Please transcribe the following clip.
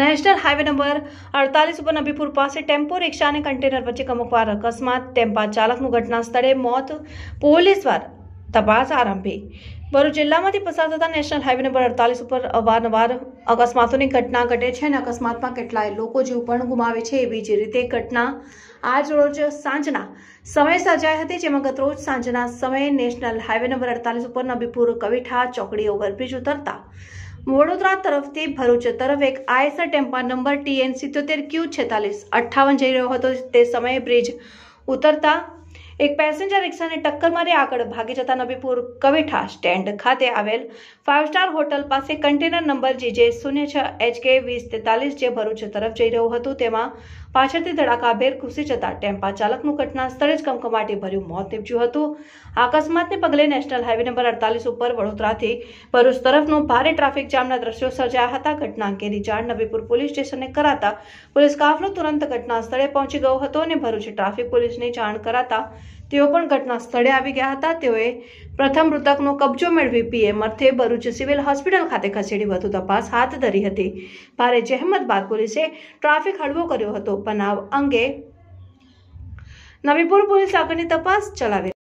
national highway number અડતાલીસ ઉપર નબીપુર પાસે ટેમ્પો રિક્ષા અને કન્ટેનર વચ્ચે કમકવાર અકસ્માત ટેમ્પા ચાલકનું ઘટના સ્થળે મોત પોલીસ દ્વારા તપાસ આરંભી ભરૂચ જિલ્લામાંથી પસાર થતા નેશનલ હાઇવે નંબર અડતાલીસ ઉપર અવારનવાર અકસ્માતોની ઘટના ઘટે છે અને અકસ્માતમાં કેટલાય લોકો જીવ પણ ગુમાવે છે એવી જ રીતે ઘટના આજ રોજ સાંજના સમયે સર્જાઈ હતી જેમાં ગતરોજ સાંજના સમયે નેશનલ હાઇવે નંબર અડતાલીસ ઉપર નબીપુર કવિઠા ચોકડી ઓવરબ્રિજ ઉતરતા વડોદરા તરફથી ભરૂચ તરફ એક આઈસર ટેમ્પા નંબર ટીએન સિત્યોતેર ક્યુ છેતાલીસ અઠ્ઠાવન જઈ રહ્યો હતો તે સમયે બ્રિજ ઉતરતા એક પેસેન્જર રિક્ષાને ટક્કર મારી આગળ ભાગી જતા નબીપુર કવિઠા સ્ટેન્ડ ખાતે આવેલ ફાઇવ સ્ટાર હોટલ પાસે કન્ટેનર નંબર જીજે શૂન્ય છ એચકે વીસ તેતાલીસ જે ભરૂચ તરફ જઈ રહ્યું હતું તેમાં પાછળથી ધડાકાભેર ઘૂસી જતા ટેમ્પા ચાલકનું ઘટના સ્થળે જ કમકમાટી ભર્યું મોત નીપજ્યું હતું અકસ્માતને પગલે નેશનલ હાઈવે નંબર અડતાલીસ ઉપર વડોદરાથી ભરૂચ તરફનો ભારે ટ્રાફિક જામના દ્રશ્યો સર્જાયા હતા ઘટના અંગેની જાણ નબીપુર પોલીસ સ્ટેશને કરાતા પોલીસ કાફલો તુરંત ઘટના સ્થળે પહોંચી ગયો હતો અને ભરૂચ ટ્રાફિક પોલીસને જાણ કરાતા તેઓ પણ ઘટના સ્થળે આવી ગયા હતા તેઓએ પ્રથમ મૃતકનો કબજો મેળવી પીએમ અર્થે ભરૂચ સિવિલ હોસ્પિટલ ખાતે ખસેડી વધુ તપાસ હાથ ધરી હતી ભારે જહેમત બાદ પોલીસે ટ્રાફિક હળવો કર્યો હતો બનાવ અંગે નવીપુર પોલીસ આગળની તપાસ ચલાવી